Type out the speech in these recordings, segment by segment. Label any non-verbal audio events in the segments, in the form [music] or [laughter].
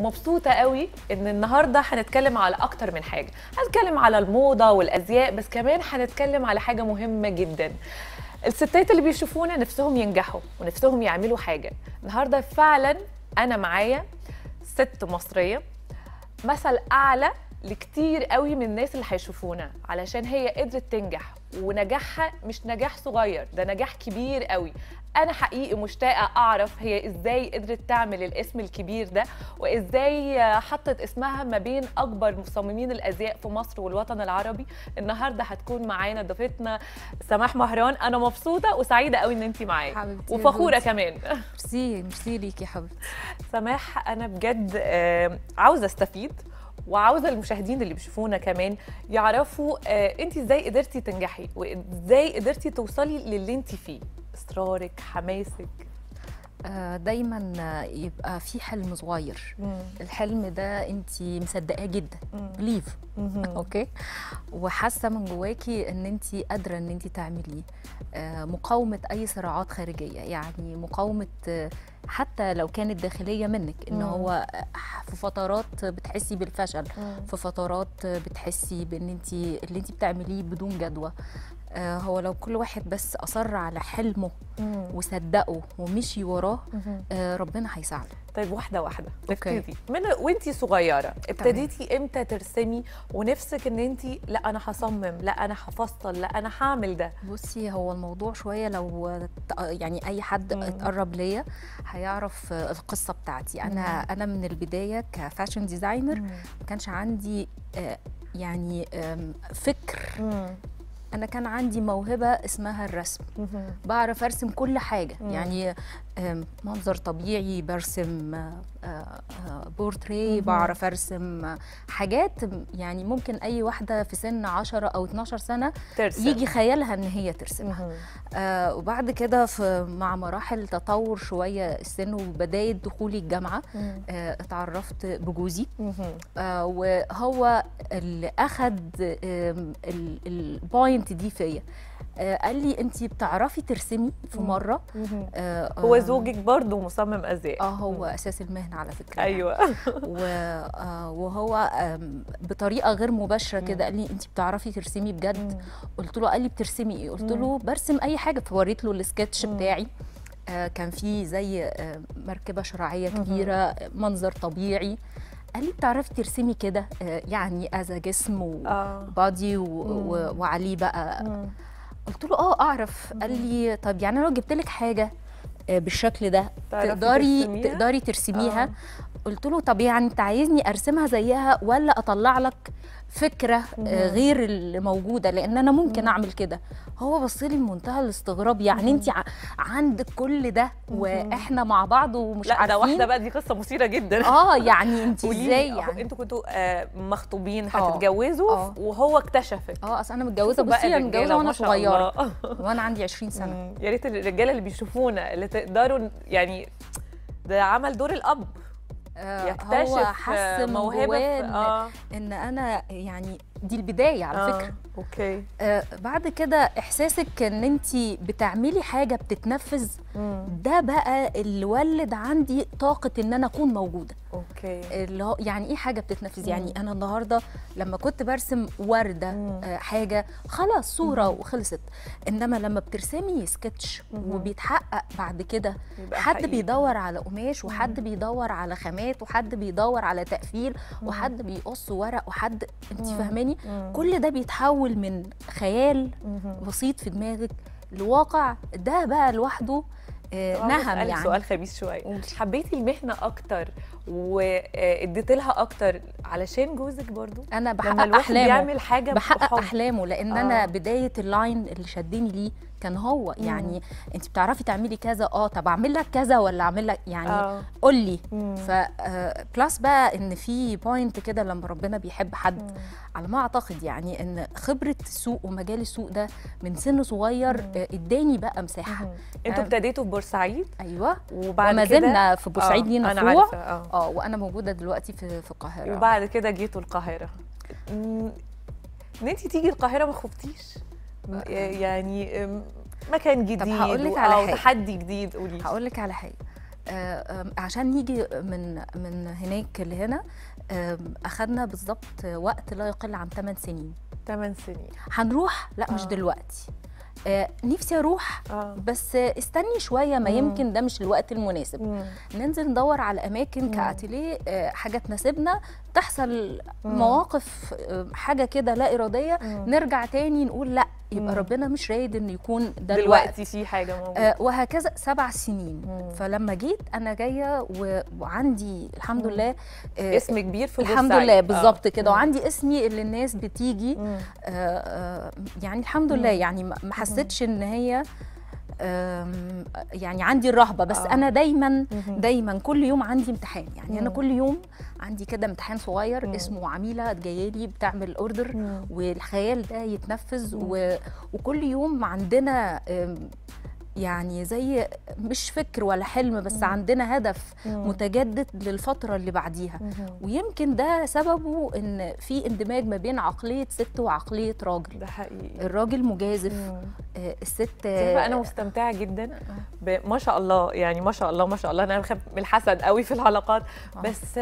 مبسوطة قوي ان النهاردة هنتكلم على اكتر من حاجة هنتكلم على الموضة والازياء بس كمان هنتكلم على حاجة مهمة جدا الستات اللي بيشوفونا نفسهم ينجحوا ونفسهم يعملوا حاجة النهاردة فعلا انا معايا ست مصرية مثل اعلى لكتير قوي من الناس اللي هيشوفونا علشان هي قدرت تنجح ونجاحها مش نجاح صغير ده نجاح كبير قوي انا حقيقي مشتاقه اعرف هي ازاي قدرت تعمل الاسم الكبير ده وازاي حطت اسمها ما بين اكبر مصممين الازياء في مصر والوطن العربي النهارده هتكون معانا ضيفتنا سماح مهران انا مبسوطه وسعيده قوي ان انت معايا وفخوره يا كمان ميرسي ميرسي ليكي يا حبيبتي سماح انا بجد عاوزه استفيد وعاوزه المشاهدين اللي بيشوفونا كمان يعرفوا آه انت ازاي قدرتي تنجحي وازاي قدرتي توصلي للي انت فيه اصرارك حماسك آه، دايما يبقى في حلم صغير مم. الحلم ده انت مصدقاه جدا بليف اوكي [laughs] وحاسه من جواكي ان انت قادره ان انت تعمليه آه، مقاومه اي صراعات خارجيه يعني مقاومه آه، حتى لو كانت داخليه منك ان هو في فترات بتحسي بالفشل في فترات بتحسي بان انت اللي انت بتعمليه بدون جدوى آه، هو لو كل واحد بس اصر على حلمه وصدقه ومشي وراه آه، ربنا هيساعده طيب واحده واحده ابتدي من وانت صغيره ابتديتي امتى ترسمي ونفسك ان انت لا انا هصمم لا انا هفصل لا انا هعمل ده بصي هو الموضوع شويه لو يعني اي حد اتقرب ليا هيعرف القصه بتاعتي انا مم. انا من البدايه كفاشن ديزاينر ما كانش عندي آه، يعني فكر انا كان عندي موهبه اسمها الرسم بعرف ارسم كل حاجه يعني منظر طبيعي برسم آه، آه، بورتري بعرف ارسم آه، حاجات يعني ممكن اي واحده في سن 10 او 12 سنه ترسم. يجي خيالها ان هي ترسمها آه وبعد كده مع مراحل تطور شويه السن وبدايه دخولي الجامعه آه اتعرفت بجوزي آه وهو اللي اخذ البوينت دي فيا آه، قال لي انت بتعرفي ترسمي في مره آه،, آه هو زوجك برضه مصمم ازياء اه هو اساس المهنه على فكره يعني. ايوه يعني. وهو بطريقه غير مباشره كده قال لي انت بتعرفي ترسمي بجد قلت له قال لي بترسمي ايه قلت له برسم اي حاجه فوريت له السكتش بتاعي كان في زي مركبه شراعيه كبيره منظر طبيعي قال لي بتعرفي ترسمي كده يعني از جسم وبادي وعليه بقى قلت له اه اعرف قال لي طب يعني انا لو جبت لك حاجه آه، بالشكل ده تقدري ترسميها؟ تقدري ترسميها آه. قلت له طب يعني انت عايزني ارسمها زيها ولا اطلع لك فكره آه، غير اللي موجوده لان انا ممكن اعمل كده هو بص لي بمنتهى الاستغراب يعني انت عندك كل ده واحنا مع بعض ومش لا عارفين ده واحده بقى دي قصه مثيره جدا [laughs] اه يعني انت ازاي يعني انتوا كنتوا آه، مخطوبين آه. هتتجوزوا آه. وهو اكتشفك اه اصل انا متجوزه بصي انا متجوزه وانا صغيره [laughs] وانا عندي 20 سنه يا ريت الرجاله اللي بيشوفونا اللي تقدروا يعني ده عمل دور الاب آه، يكتشف هو حس موهبه آه. ان انا يعني دي البدايه على آه. فكره اوكي آه بعد كده احساسك ان انت بتعملي حاجه بتتنفذ مم. ده بقى اللي ولد عندي طاقه ان انا اكون موجوده اوكي اللي هو يعني ايه حاجه بتتنفذ يعني مم. يعني انا النهارده لما كنت برسم ورده آه حاجه خلاص صوره مم. وخلصت انما لما بترسمي سكتش مم. وبيتحقق بعد كده حد حقيقي. بيدور على قماش وحد مم. بيدور على خامات وحد بيدور على تقفيل مم. وحد بيقص ورق وحد انت فاهماني تاني يعني مم. كل ده بيتحول من خيال مم. بسيط في دماغك لواقع ده بقى لوحده آه، نهم يعني سؤال خبيث شويه حبيتي المهنه اكتر واديت لها اكتر علشان جوزك برضو انا بحقق لما الواحد احلامه بيعمل حاجه بحقق احلامه لان آه. انا بدايه اللاين اللي شدني ليه كان هو يعني مم. انت بتعرفي تعملي كذا اه طب اعمل لك كذا ولا اعمل لك يعني آه. قول لي ف بلس آه، بقى ان في بوينت كده لما ربنا بيحب حد مم. على ما اعتقد يعني ان خبره السوق ومجال السوق ده من سن صغير آه، اداني بقى مساحه انتوا ابتديتوا في بورسعيد ايوه وبعد وما زلنا في بورسعيد لينا أنا فروع اه اه وانا موجوده دلوقتي في في القاهره وبعد كده جيتوا القاهره ان انت تيجي القاهره ما خفتيش آه، يعني مكان جديد طب هقول لك على حاجة. تحدي جديد قولي هقول لك على حاجه آه، عشان نيجي من من هناك لهنا اخذنا بالظبط وقت لا يقل عن 8 سنين 8 سنين هنروح لا آه. مش دلوقتي آه، نفسي اروح آه. بس استني شويه ما مم. يمكن ده مش الوقت المناسب مم. ننزل ندور على اماكن كاتيليه آه، حاجه تناسبنا تحصل مم. مواقف آه، حاجه كده لا اراديه مم. نرجع تاني نقول لا يبقى مم. ربنا مش رايد ان يكون ده دلوقتي في حاجه موجوده آه وهكذا سبع سنين مم. فلما جيت انا جايه و... وعندي الحمد مم. لله آه اسم كبير في الحمد لله بالظبط آه. كده وعندي اسمي اللي الناس بتيجي آه آه يعني الحمد مم. لله يعني ما حسيتش ان هي يعني عندي الرهبه بس أوه. انا دايما دايما كل يوم عندي امتحان يعني مم. انا كل يوم عندي كده امتحان صغير مم. اسمه عميله جايه لي بتعمل اوردر والخيال ده يتنفذ و... وكل يوم عندنا يعني زي مش فكر ولا حلم بس مم. عندنا هدف مم. متجدد للفتره اللي بعديها مم. ويمكن ده سببه ان في اندماج ما بين عقليه ست وعقليه راجل ده حقيقي الراجل مجازف مم. آه، الست انا مستمتعه جدا آه. ما شاء الله يعني ما شاء الله ما شاء الله انا بخاف من الحسد قوي في العلاقات آه. بس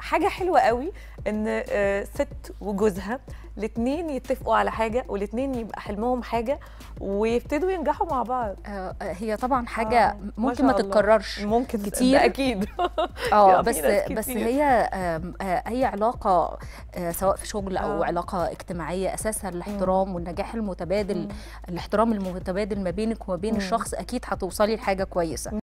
حاجه حلوه قوي ان آه، ست وجوزها الاثنين يتفقوا على حاجه والاثنين يبقى حلمهم حاجه ويبتدوا ينجحوا مع بعض آه، آه، هي طبعا حاجه آه ممكن ما, ما تتكررش ممكن كتير اكيد [laughs] اه بس بس هي اي علاقه سواء في شغل او آه. علاقه اجتماعيه اساسها الاحترام والنجاح المتبادل الاحترام المتبادل ما بينك وما بين الشخص اكيد هتوصلي لحاجه كويسه